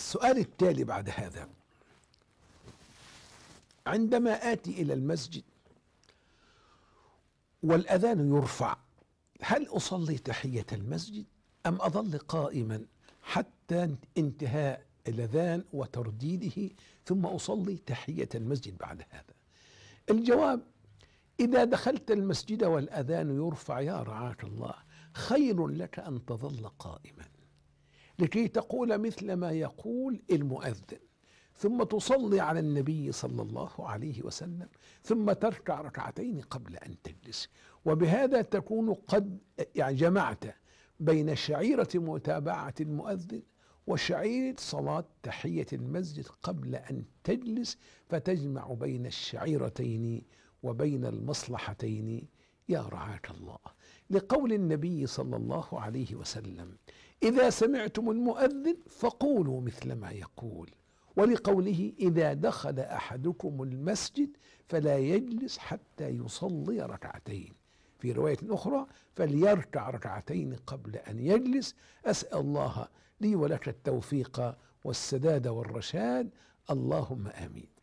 السؤال التالي بعد هذا عندما آتي إلى المسجد والأذان يرفع هل أصلي تحية المسجد أم أظل قائما حتى انتهاء الأذان وترديده ثم أصلي تحية المسجد بعد هذا الجواب إذا دخلت المسجد والأذان يرفع يا رعاك الله خير لك أن تظل قائما لكي تقول مثل ما يقول المؤذن ثم تصلي على النبي صلى الله عليه وسلم ثم تركع ركعتين قبل ان تجلس وبهذا تكون قد يعني جمعت بين شعيره متابعه المؤذن وشعيره صلاه تحيه المسجد قبل ان تجلس فتجمع بين الشعيرتين وبين المصلحتين يا رعاك الله لقول النبي صلى الله عليه وسلم اذا سمعتم المؤذن فقولوا مثل ما يقول ولقوله اذا دخل احدكم المسجد فلا يجلس حتى يصلي ركعتين في روايه اخرى فليركع ركعتين قبل ان يجلس اسال الله لي ولك التوفيق والسداد والرشاد اللهم امين